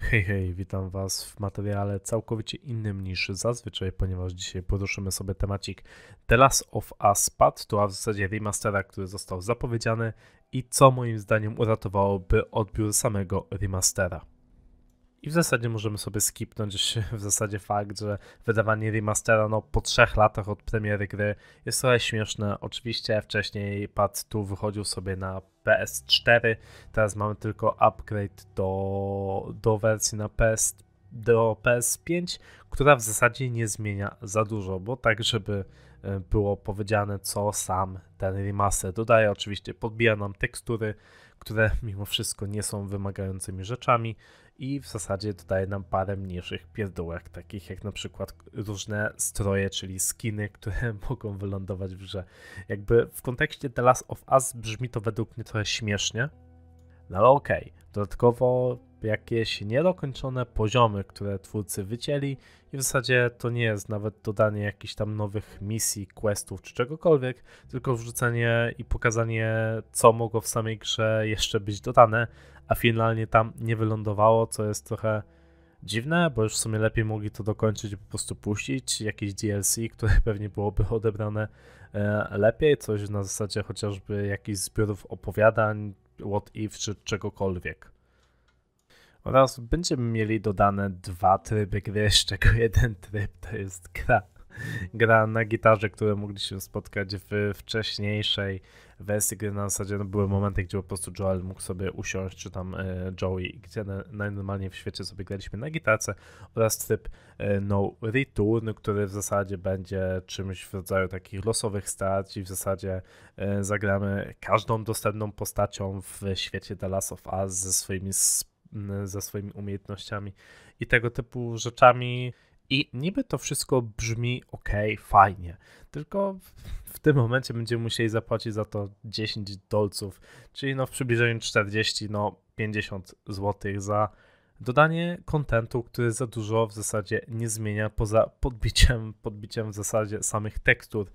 Hej, hej, witam Was w materiale całkowicie innym niż zazwyczaj, ponieważ dzisiaj poruszymy sobie temacik The Last of Us Part to a w zasadzie remastera, który został zapowiedziany i co moim zdaniem uratowałoby odbiór samego remastera. I w zasadzie możemy sobie skipnąć w zasadzie fakt, że wydawanie remastera no, po trzech latach od premiery gry jest trochę śmieszne. Oczywiście wcześniej pad tu wychodził sobie na PS4, teraz mamy tylko upgrade do, do wersji na PS, do PS5, która w zasadzie nie zmienia za dużo, bo tak żeby było powiedziane, co sam ten remaster dodaje. Oczywiście podbija nam tekstury, które mimo wszystko nie są wymagającymi rzeczami i w zasadzie dodaje nam parę mniejszych pierdółek, takich jak na przykład różne stroje, czyli skiny, które mogą wylądować w grze. Jakby w kontekście The Last of Us brzmi to według mnie trochę śmiesznie, no ale okej. Okay. Dodatkowo jakieś niedokończone poziomy, które twórcy wycięli i w zasadzie to nie jest nawet dodanie jakichś tam nowych misji, questów czy czegokolwiek, tylko wrzucenie i pokazanie, co mogło w samej grze jeszcze być dodane, a finalnie tam nie wylądowało, co jest trochę dziwne, bo już w sumie lepiej mogli to dokończyć i po prostu puścić jakieś DLC, które pewnie byłoby odebrane e, lepiej, coś na zasadzie chociażby jakichś zbiorów opowiadań, what if czy czegokolwiek. Oraz będziemy mieli dodane dwa tryby gry, z czego jeden tryb to jest gra, gra na gitarze, które mogliśmy spotkać w wcześniejszej wersji gry. Na zasadzie no, były momenty, gdzie po prostu Joel mógł sobie usiąść, czy tam e, Joey, gdzie najnormalniej w świecie sobie graliśmy na gitarce. Oraz tryb e, No Return, który w zasadzie będzie czymś w rodzaju takich losowych starć i w zasadzie e, zagramy każdą dostępną postacią w świecie The Last of Us ze swoimi sp- Mm, ze swoimi umiejętnościami i tego typu rzeczami. I niby to wszystko brzmi ok, fajnie, tylko w tym momencie będziemy musieli zapłacić za to 10 dolców, czyli no w przybliżeniu 40, no 50 zł za Dodanie kontentu, który za dużo w zasadzie nie zmienia, poza podbiciem, podbiciem w zasadzie samych tekstur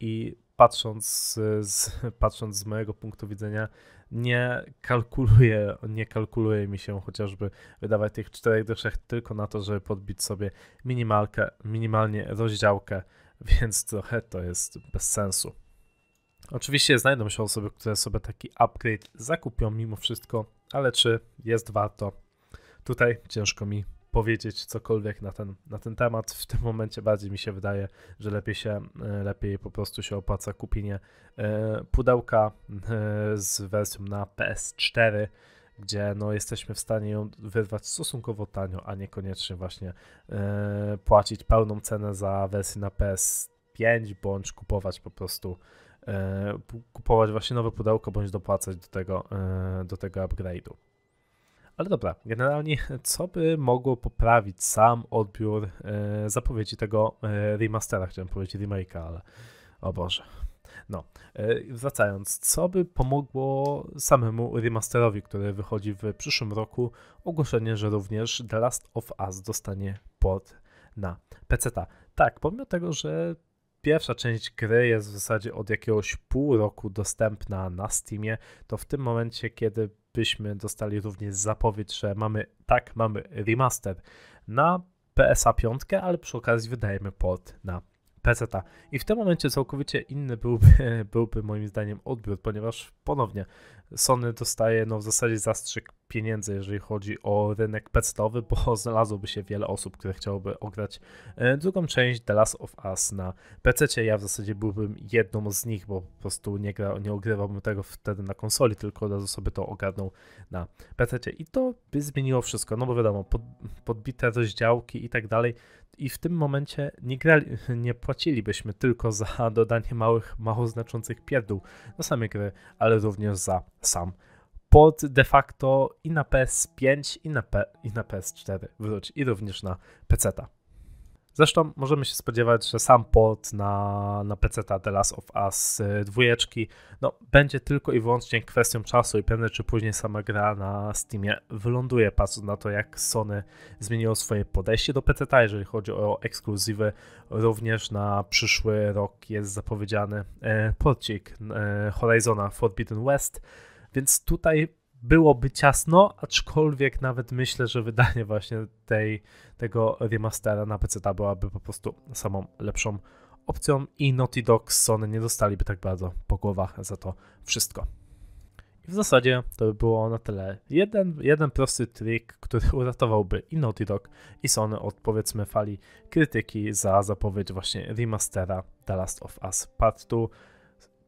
i patrząc z, patrząc z mojego punktu widzenia, nie kalkuluje, nie kalkuluje mi się chociażby wydawać tych 4 3 tylko na to, żeby podbić sobie minimalkę, minimalnie rozdziałkę, więc trochę to jest bez sensu. Oczywiście znajdą się osoby, które sobie taki upgrade zakupią mimo wszystko, ale czy jest warto? Tutaj ciężko mi powiedzieć cokolwiek na ten, na ten temat. W tym momencie bardziej mi się wydaje, że lepiej się, e, lepiej po prostu się opłaca kupienie e, pudełka e, z wersją na PS4, gdzie no jesteśmy w stanie ją wyrwać stosunkowo tanio, a niekoniecznie właśnie płacić pełną cenę za wersję na PS5 bądź kupować po prostu kupować właśnie nowe pudełko bądź dopłacać do tego, do tego upgrade'u. Ale dobra, generalnie co by mogło poprawić sam odbiór e, zapowiedzi tego e, remastera, chciałem powiedzieć remake'a, ale o Boże. No, e, wracając, co by pomogło samemu remasterowi, który wychodzi w przyszłym roku, ogłoszenie, że również The Last of Us dostanie port na PC. Tak, pomimo tego, że pierwsza część gry jest w zasadzie od jakiegoś pół roku dostępna na Steamie, to w tym momencie, kiedy byśmy dostali również zapowiedź, że mamy, tak, mamy remaster na PSA 5, ale przy okazji wydajemy port na PC. I w tym momencie całkowicie inny byłby, byłby moim zdaniem odbiór, ponieważ ponownie Sony dostaje no, w zasadzie zastrzyk pieniędzy, jeżeli chodzi o rynek pecetowy, bo znalazłoby się wiele osób, które chciałoby ograć e, drugą część The Last of Us na PC. Ja w zasadzie byłbym jedną z nich, bo po prostu nie, gra, nie ogrywałbym tego wtedy na konsoli, tylko od razu sobie to ogarnął na PC. I to by zmieniło wszystko, no bo wiadomo, pod, podbite rozdziałki i tak dalej. I w tym momencie nie, grali, nie płacilibyśmy tylko za dodanie małych, mało znaczących pierdół na samej gry, ale również za sam pod de facto i na PS5, i na, P i na PS4 wróć, i również na PC. Zresztą możemy się spodziewać, że sam pod na, na PC The Last of Us y, dwójeczki no, będzie tylko i wyłącznie kwestią czasu i pewnie czy później sama gra na Steamie wyląduje, patrząc na to jak Sony zmieniło swoje podejście do PC, jeżeli chodzi o ekskluzywy. Również na przyszły rok jest zapowiedziany e, porcik e, Horizona Forbidden West. Więc tutaj byłoby ciasno, aczkolwiek nawet myślę, że wydanie właśnie tej, tego remastera na PC byłaby po prostu samą lepszą opcją i Naughty Dog Sony nie dostaliby tak bardzo po głowach za to wszystko. I w zasadzie to by było na tyle. Jeden, jeden prosty trik, który uratowałby i Naughty Dog i Sony od powiedzmy fali krytyki za zapowiedź właśnie remastera The Last of Us Part 2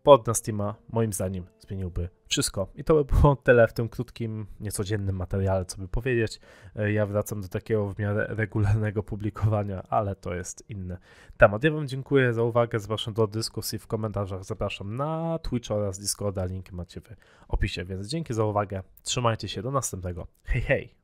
Podcast Teama moim zdaniem zmieniłby wszystko. I to by było tyle w tym krótkim, niecodziennym materiale, co by powiedzieć. E, ja wracam do takiego w miarę regularnego publikowania, ale to jest inny temat. Ja Wam dziękuję za uwagę, zwłaszcza do dyskusji w komentarzach. Zapraszam na Twitch oraz Discorda, linki macie w opisie. Więc dzięki za uwagę, trzymajcie się, do następnego. Hej, hej!